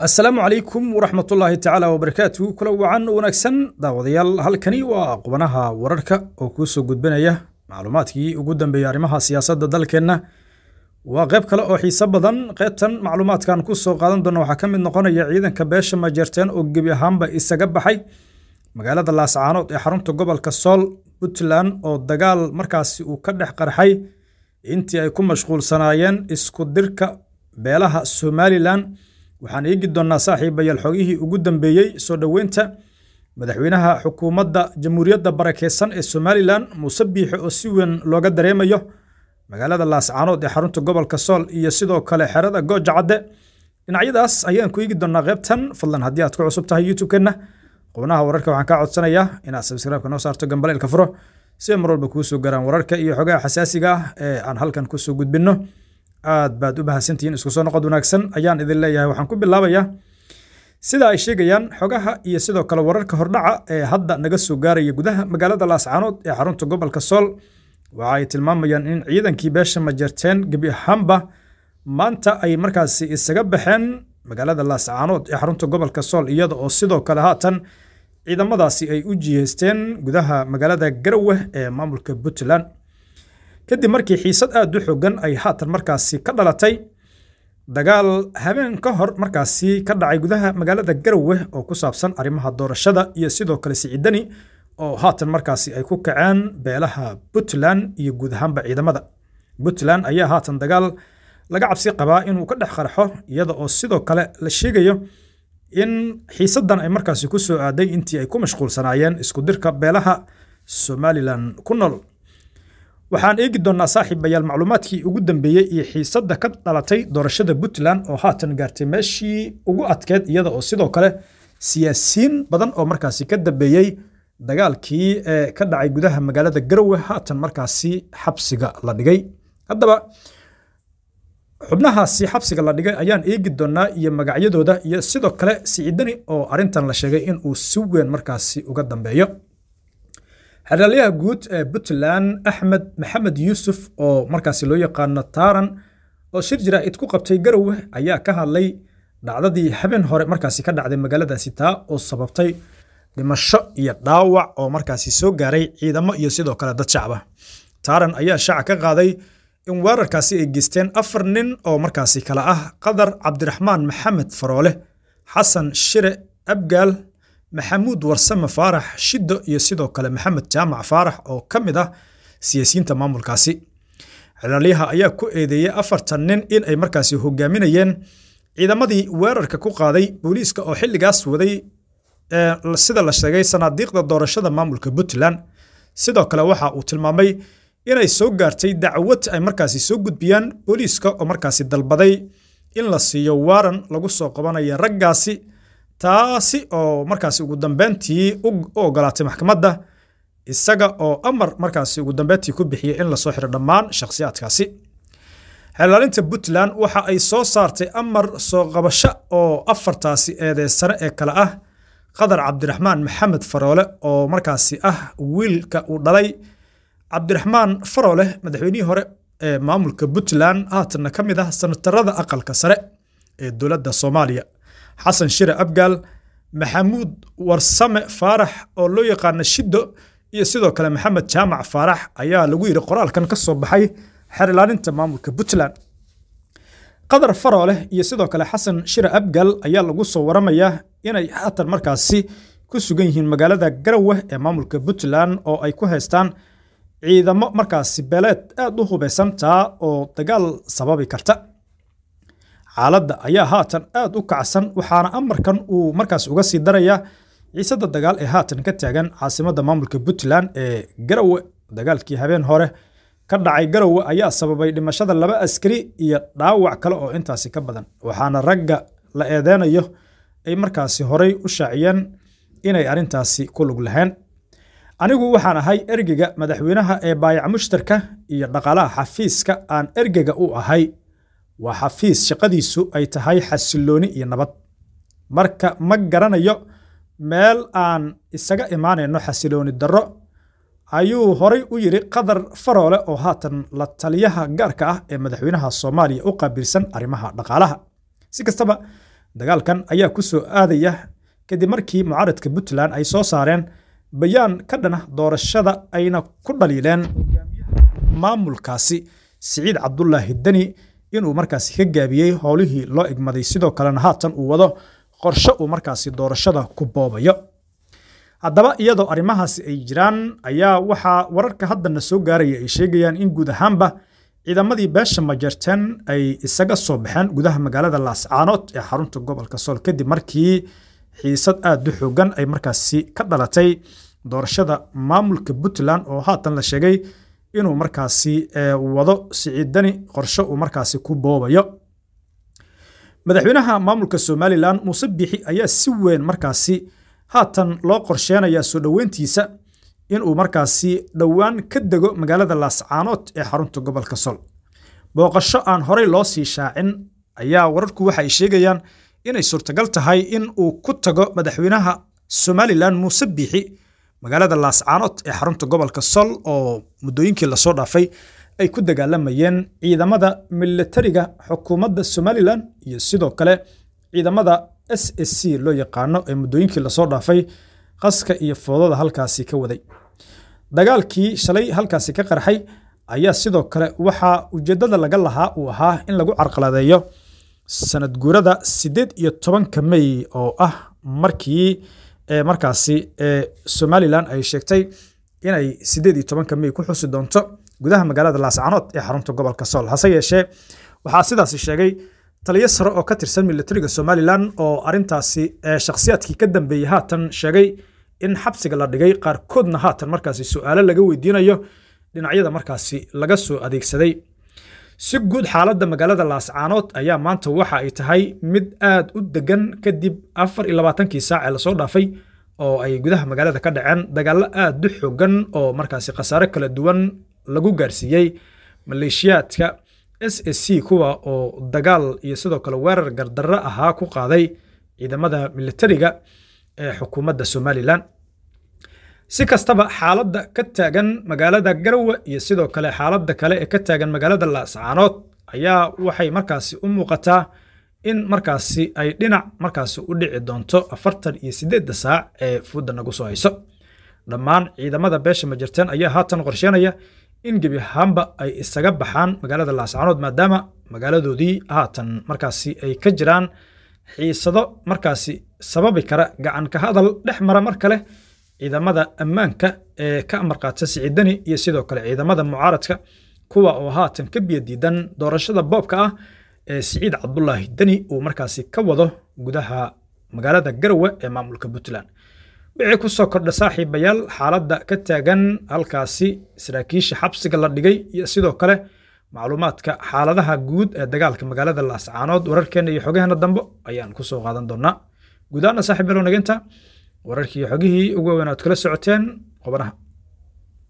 asalaamu calaykum waraxmatullaahi tacaala wabarakaatu kula wacan wanaagsan daawadayaal halkani waa qubanaha wararka oo kuu soo gudbinaya macluumaadkii ugu dambeeyey arrimaha siyaasadda dalkeenna waa qayb kale oo xiise badan qaybtan macluumaadkan ku soo qaadan doona waxaa ka mid noqonaya ciidanka beesha majeerteen oo gebi ahaanba isaga baxay magaalada laascaanood ee xarunta gobolka sool puntland oo dagaal markaasi uu ka dhex qarxay intii ay ku mashquulsanaayeen isku dirka beelaha somalilan waxaan eegi doonnaa saaxiibayaal xogihii ugu dambeeyey soo dhoweynta madaxweynaha xukuumadda jamhuuriyadda barakeysan ee somalilan muuse biixe oo si weyn looga dareemayo magaalada laascaanood ee xarunta gobolka sool iyo sidoo kale xerada gooja cadde dhinacyadaas ayaan ku eegi doonaa qaybtan fadlan haddii aad ku cusub tahay youtube-keenna qubnaha wararka waxaan kaa codsanayaa inaad sabskraibka noo saarto gambaleelka furo si ay mar walba kuu soo garaan wararka iyo xogaha xasaasiga ah ee aan halkan kusoo gudbinno aad baad u mahadsantihiin isku soo noqod wanaagsan ayaan idin leeyahay waxaan ku bilaabayaa sida ay sheegayaan xogaha iyo sidoo kale wararka hordhaca ee hadda naga soo gaaraya gudaha magaalada laascaanood ee xarunta gobolka sool waxa ay tilmaamayaan in ciidankii beesha majarteen gebi ahaanba maanta ay markaasi isaga baxeen magaalada laascaanood ee xarunta gobolka sool iyada oo sidoo kale haatan ciidamadaasi ay u jiheysteen gudaha magaalada garowe ee maamulka puntland kadib markii xiisad aad u xoogan ay haatan markaasi ka dhalatay dagaal habeen ka hor markaasi ka dhacay gudaha magaalada garowe oo ku saabsan arrimaha doorashada iyo sidoo kale sicidani oo haatan markaasi ay ku kaceen beelaha puntland iyo guud ahaanba ciidamada puntland ayaa haatan dagaal laga cabsi qabaa inuu ka dhex qarxo iyada oo sidoo kale la sheegayo in xiisadan ay markaasi ku soo aaday intii ay ku mashquulsanaayeen iskudirka beelaha somalilan ku nool waxaan eegi doonnaa saaxiibayaal macluumaadkii ugu dambeeyey iyo xiisadda ka dhalatay doorashada puntland oo haatan gaartay meeshii ugu adkeed iyada oo sidoo kale siyaasiyiin badan oo markaasi ka dambeeyey dagaalkii ee ka dhacay gudaha magaalada garowe haatan markaasi xabsiga la dhigay haddaba xubnahaasi xabsiga la dhigay ayaan eegi doonnaa iyo magacyadooda iyo sidoo kale siciidani oo arrintan la sheegay inuu si weyn markaasi uga dambeeyo xeraalyaha guud ee puntland axmed maxamed yuusuf oo markaasi loo yaqaano taaran oo shir id ku qabtay garowe ayaa ka hadlay dhacdadii habeen hore markaasi ka dhacday magaaladaasi taa oo sababtay dhimasho iyo dhaawac oo markaasi soo gaaray ciidamo iyo sidoo kale dad shacba taaran ayaa shaaca ka qaaday in weerarkaasi ay geysteen afar nin oo markaasi kale ah qadar cabdiraxmaan maxamed faroole xasan shire abgaal maxamuud warsame faarax shido iyo sidoo kale maxamed jaamac faarax oo ka mid ah siyaasiyiinta maamulkaasi celaalyaha ayaa ku eedeeyey afartan nin in ay markaasi hogaaminayeen ciidamadii weerarka ku qaaday booliiska oo xilligaas waday sida la sheegay sanaadiiqda doorashada maamulka puntland sidoo kale waxa uu tilmaamay inay soo gaartay dacwad ay markaasi soo gudbiyaan booliiska oo markaasi dalbaday in la siiyo waaran lagu soo qabanaya raggaasi taasi oo markaasi ugu dambeyntii u ogolaatay maxkamadda isaga oo amar markaasi ugu dambeyntii ku bixiyey in lasoo xiro dhammaan shakhsiyaadkaasi xeelaalinta puntland waxa ay soo saartay amar soo qabasho oo afartaasi eedeesane ee kale ah qadar cabdiraxmaan maxamed faroole oo markaasi ah wiilka uu dhalay cabdiraxmaan faroole madaxweynihii hore ee maamulka puntland haatanna ka mid ah sanatarada aqalka sare ee dowladda soomaaliya xasan shire abgaal maxamuud warsame faarax oo loo yaqaana shiddo iyo sidoo kale maxamed jaamac faarax ayaa lagu yidhi qoraalkan ka soo baxay xerilaalinta maamulka puntland qadar farooleh iyo sidoo kale xasan shire abgaal ayaa lagu soo waramayaa inay haatan markaasi ku sugan yihiin magaalada garowe ee maamulka puntland oo ay ku haystaan ciidamo markaasi beeleed aad u hubeysan taa oo dagaal sababi karta xaaladda ayaa haatan aad u kacsan waxaana amarkan uu markaas uga sii darayaa ciisada dagaal ee haatan ka taagan caasimada maamulka puntland ee garowe dagaalkii habeen hore ka dhacay garowe ayaa sababay dhimashada laba askari iyo dhaawac kale oo intaasi ka badan waxaana ragga la eedeynayo ay markaasi horay u shaaciyeen inay arrintaasi ku lug lahayn anigu waxaan ahay ergega madaxweynaha ee baayac mushtarka iyo dhaqaalaha xafiiska aan ergega u ahay waa xafiis shaqadiisu ay tahay xasilooni iyo nabad marka ma garanayo meel aan isaga imaanayno xasilooni darro ayuu horay u yidhi qadar faroole oo haatan la taliyaha gaarka ah ee madaxweynaha soomaaliya u qaabilsan arrimaha dhaqaalaha si kastaba dagaalkan ayaa ku soo aadaya kadib markii mucaaradka puntland ay soo saareen bayaan ka dhanah doorashada ayna ku dhaliileen maamulkaasi siciid cabdulaahi deni inuu markaasi ka gaabiyey howlihii loo igmaday sidoo kalena haatan uu wado qorshe uu markaasi doorashada ku boobayo haddaba iyadoo arrimahaasi ay jiraan ayaa waxaa wararka haddana soo gaaraya ay sheegayaan in guud ahaanba ciidamadii beesha majerten ay isaga soo baxeen gudaha magaalada laascaanood ee xarunta gobolka sool kadib markii xiisad aad u xoogan ay markaasi ka dhalatay doorashada maamulka puntland oo haatan la sheegay inuu markaasi eh, wado siciidani qorshe uu markaasi ku boobayo madaxweynaha maamulka somalilan muuse biixi ayaa si weyn markaasi haatan loo qorsheenayaa soo dhoweyntiisa inuu markaasi dhowaan ka dego magaalada laascaanood ee xarunta gobolka sol booqasho aan horay loo sii shaacin ayaa wararku waxa ay sheegayaan inay suurtagal tahay in uu ku tago madaxweynaha somalilan muuse biixi magaalada laascaanood ee xarunta gobolka sol oo muddooyinkii lasoo dhaafay ay ku dagaalamayeen ciidamada milatariga xukuumadda somalilan iyo sidoo kale ciidamada s s c loo yaqaano ee muddooyinkii lasoo dhaafay qaska iyo foodada halkaasi ka waday dagaalkii shalay halkaasi ka qarxay ayaa sidoo kale waxaa ujeeddada laga lahaa uu ahaa in lagu carqaladeeyo sanad guurada siddeed iyo tobanka mey oo ah markii ee markaasi somalilan ay sheegtay inay sideed iyo tobanka mey ku xusi doonto gudaha magaalada laascanood ee xarunta gobolka sool hase yeeshee waxaa sidaasi sheegay taliyo sare oo ka tirsan milatariga somalilan oo arintaasi shakhsiyaadkii ka dambeeyey haatan sheegay in xabsiga la dhigay qaarkoodna haatan markaasi su-aalo laga weydiinayo dhinacyada markaasi laga soo adeegsaday si guud xaaladda magaalada laascaanood ayaa maanta waxa ay tahay mid aad u deggan kadib afar iyo labaatankii saac ee lasoo dhaafay oo ay gudaha magaalada ka dhaceen dagaallo aad u xoogan oo markaasi khasaare kala duwan lagu gaarsiiyey maleeshiyaadka s s c kuwa oo dagaal iyo sidoo kale weerar gardarro ahaa ku qaaday ciidamada militariga ee xukuumadda somalilan si kastaba xaaladda ka taagan magaalada garowe iyo sidoo kale xaaladda kale ee ka taagan magaalada laascaanood ayaa waxay markaasi u muuqataa in markaasi ay dhinac markaasi u dhici doonto afartan iyo siddeedda saac ee fuudda nagu soo hayso dhammaan ciidamada beesha majirteen ayaa haatan qorsheynaya in gebi ahaanba ay isaga baxaan magaalada laascaanood maadaama magaaladoodii haatan markaasi ay ka jiraan xiisado markaasi sababi kara gacanka hadal dhex mara mar kale ciidamada ammaanka ee ka amarqaadsan siciidani iyo sidoo kale ciidamada mucaaradka kuwa oo haatan ka biyadiidan doorashada boobka ah ee siciid cabdulaahi deni uu markaasi ka wado gudaha magaalada garwe ee maamulka puntland wixii kusoo kordha saaxiibayaal xaaladda ka taagan halkaasi saraakiisha xabsiga la dhigay iyo sidoo kale macluumaadka xaaladaha guud ee dagaalka magaalada laascaanood wararkeenna iyo xogaheena dambo ayaan kusoo qaadan doonaa guud ahaana saaxiib وراركي حقيه اوغوانات كلا سعوتين قبنها